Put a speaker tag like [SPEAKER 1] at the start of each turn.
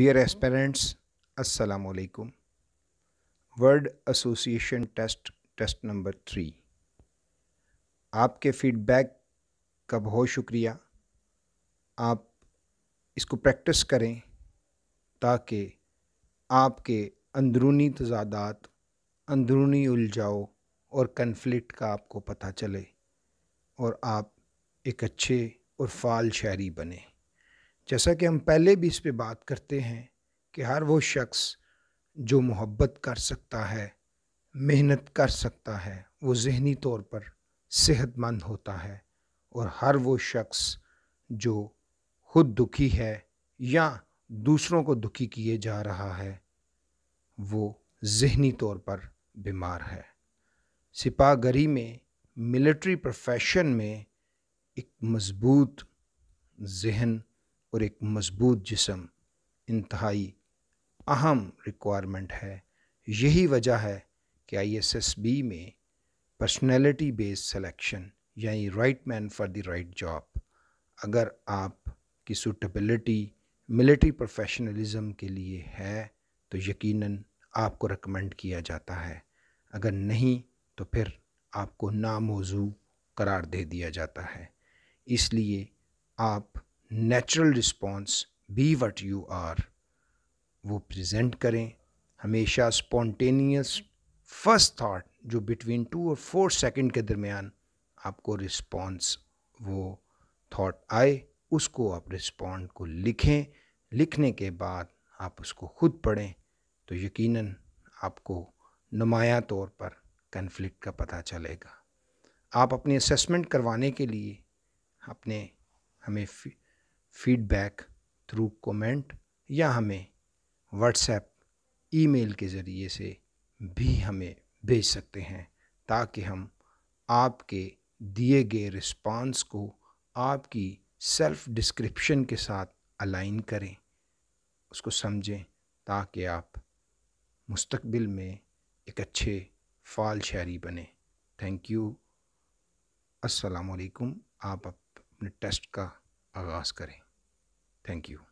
[SPEAKER 1] Dear aspirants अस्सलाम वालेकुम word association test test number three आपके फीडबैक का बहुत शुक्रिया आप इसको प्रैक्टिस करें ताकि आपके अंदरूनी तजादात अंदरूनी उलझाओ और कन्फ्लिक्ट का आपको पता चले और आप एक अच्छे और फाल शहरी बने जैसा कि हम पहले भी इस पे बात करते हैं कि हर वो शख्स जो मोहब्बत कर सकता है मेहनत कर सकता है वो जहनी तौर पर सेहतमंद होता है और हर वो शख्स जो खुद दुखी है या दूसरों को दुखी किए जा रहा है वो जहनी तौर पर बीमार है सिपागरी में मिलिट्री प्रोफेशन में एक मज़बूत जहन और एक मजबूत जिसम इंतहाई अहम रिक्वायरमेंट है यही वजह है कि आईएसएसबी में पर्सनैलिटी बेस्ड सिलेक्शन यानी right man for the right job अगर आप की सूटेबिलिटी मिलिट्री प्रोफेशनलिज्म के लिए है तो यकीनन आपको रिकमेंड किया जाता है अगर नहीं तो फिर आपको नामोजू करार दे दिया जाता है इसलिए आप natural response be what you are वो प्रेजेंट करें हमेशा स्पॉन्टेनियस फर्स्ट थाट जो बिटवीन टू और फोर सेकंड के दरमियान आपको रिस्पॉन्स वो थाट आए उसको आप रिस्पॉन्ड को लिखें लिखने के बाद आप उसको खुद पढ़ें तो यकीनन आपको नुमाया तौर पर कन्फ्लिक्ट का पता चलेगा आप अपनी असेसमेंट करवाने के लिए अपने हमें फीडबैक थ्रू कमेंट या हमें व्हाट्सएप ईमेल के ज़रिए से भी हमें भेज सकते हैं ताकि हम आपके दिए गए रिस्पांस को आपकी सेल्फ डिस्क्रिप्शन के साथ अलाइन करें उसको समझें ताकि आप मुस्तकबिल में एक अच्छे फाल शहरी बने थैंक यू अस्सलाम वालेकुम आप अपने टेस्ट का आगाज़ करें Thank you.